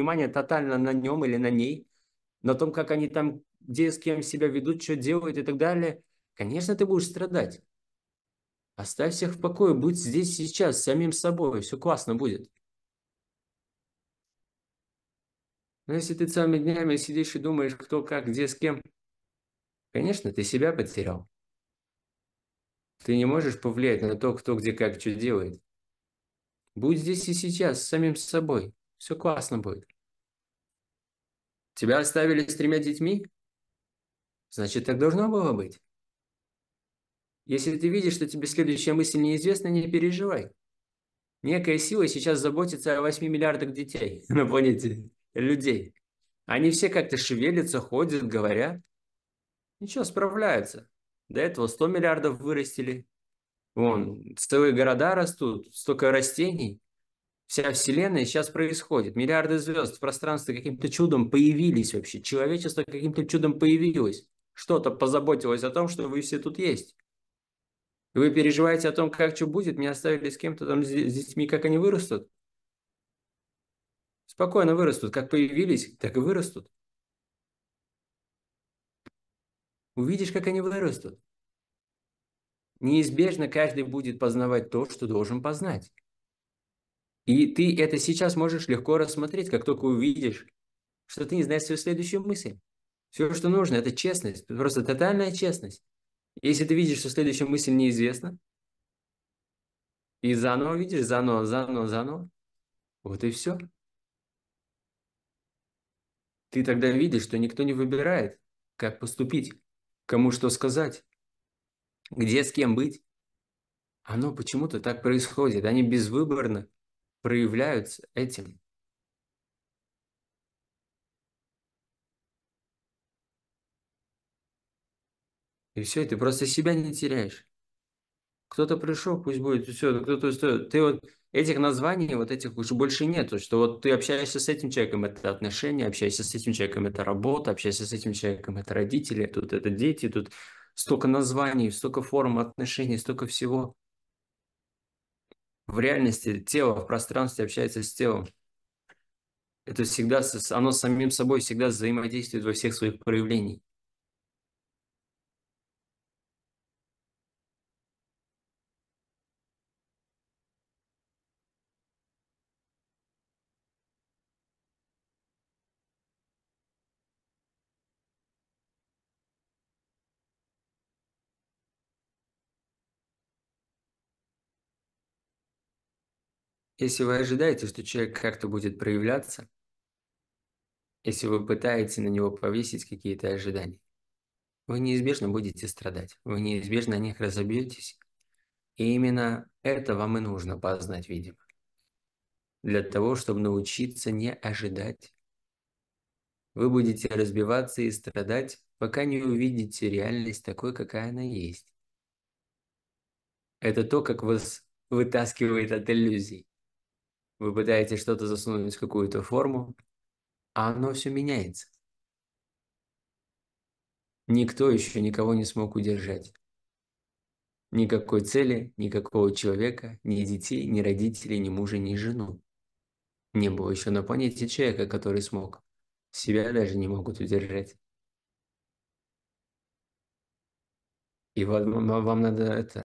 внимание тотально на нем или на ней, на том, как они там, где с кем себя ведут, что делают и так далее, конечно, ты будешь страдать. Оставь всех в покое, будь здесь сейчас, самим собой, все классно будет. Но если ты целыми днями сидишь и думаешь, кто как, где с кем, конечно, ты себя потерял. Ты не можешь повлиять на то, кто где как что делает. Будь здесь и сейчас, самим собой все классно будет. Тебя оставили с тремя детьми? Значит, так должно было быть. Если ты видишь, что тебе следующая мысль неизвестна, не переживай. Некая сила сейчас заботится о 8 миллиардах детей на планете, людей. Они все как-то шевелятся, ходят, говорят. Ничего, справляются. До этого 100 миллиардов вырастили. Вон, целые города растут, столько растений вся Вселенная сейчас происходит. Миллиарды звезд в пространстве каким-то чудом появились вообще. Человечество каким-то чудом появилось. Что-то позаботилось о том, что вы все тут есть. вы переживаете о том, как что будет, меня оставили с кем-то там, с детьми, как они вырастут. Спокойно вырастут. Как появились, так и вырастут. Увидишь, как они вырастут. Неизбежно каждый будет познавать то, что должен познать. И ты это сейчас можешь легко рассмотреть, как только увидишь, что ты не знаешь свою следующую мысль. Все, что нужно, это честность, просто тотальная честность. Если ты видишь, что следующая мысль неизвестна, и заново видишь, заново, заново, заново, вот и все. Ты тогда видишь, что никто не выбирает, как поступить, кому что сказать, где с кем быть. Оно почему-то так происходит, они безвыборно проявляются этим. И все, ты просто себя не теряешь. Кто-то пришел, пусть будет, все, кто-то стоит. Ты вот этих названий, вот этих уже больше нету, что вот ты общаешься с этим человеком, это отношения, общаешься с этим человеком, это работа, общаешься с этим человеком, это родители, тут это дети, тут столько названий, столько форм отношений, столько всего в реальности тело в пространстве общается с телом. Это всегда, оно самим собой всегда взаимодействует во всех своих проявлениях. Если вы ожидаете, что человек как-то будет проявляться, если вы пытаетесь на него повесить какие-то ожидания, вы неизбежно будете страдать, вы неизбежно о них разобьетесь. И именно это вам и нужно познать, видимо, для того, чтобы научиться не ожидать. Вы будете разбиваться и страдать, пока не увидите реальность такой, какая она есть. Это то, как вас вытаскивает от иллюзий вы пытаетесь что-то засунуть в какую-то форму, а оно все меняется. Никто еще никого не смог удержать. Никакой цели, никакого человека, ни детей, ни родителей, ни мужа, ни жену. Не было еще на планете человека, который смог. Себя даже не могут удержать. И вам, вам надо это